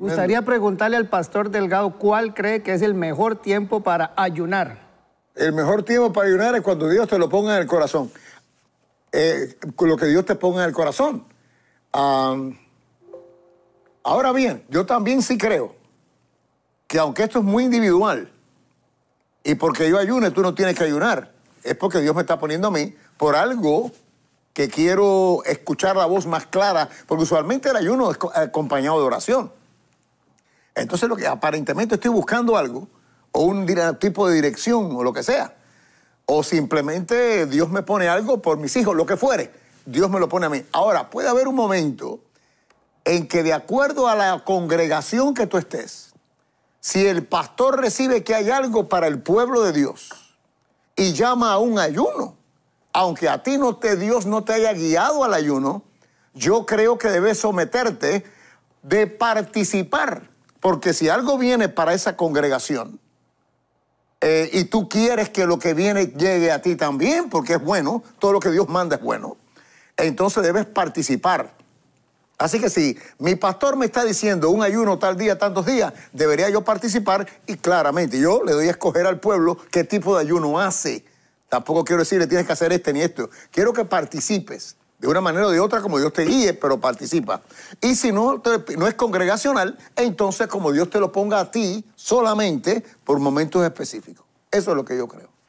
Me Gustaría preguntarle al pastor Delgado cuál cree que es el mejor tiempo para ayunar. El mejor tiempo para ayunar es cuando Dios te lo ponga en el corazón. Eh, lo que Dios te ponga en el corazón. ahora bien, yo también sí creo que aunque esto es muy individual, y porque yo ayune, tú no tienes que ayunar, es porque Dios me está poniendo a mí por algo que quiero escuchar la voz más clara, porque usualmente el ayuno es acompañado de oración. Entonces lo que aparentemente estoy buscando algo, o un tipo de dirección, o lo que sea. O simplemente Dios me pone algo por mis hijos, lo que fuere. Dios me lo pone a mí. Ahora, puede haber un momento en que de acuerdo a la congregación que tú estés, si el pastor recibe que hay algo para el pueblo de Dios y llama a un ayuno, aunque a ti no te, Dios no te haya guiado al ayuno, yo creo que debes someterte de participar porque si algo viene para esa congregación eh, y tú quieres que lo que viene llegue a ti también, porque es bueno, todo lo que Dios manda es bueno, entonces debes participar. Así que si mi pastor me está diciendo un ayuno tal día, tantos días, debería yo participar y claramente yo le doy a escoger al pueblo qué tipo de ayuno hace. Tampoco quiero decirle tienes que hacer este ni esto. Quiero que participes de una manera o de otra, como Dios te guíe, pero participa. Y si no, no es congregacional, entonces como Dios te lo ponga a ti solamente por momentos específicos. Eso es lo que yo creo.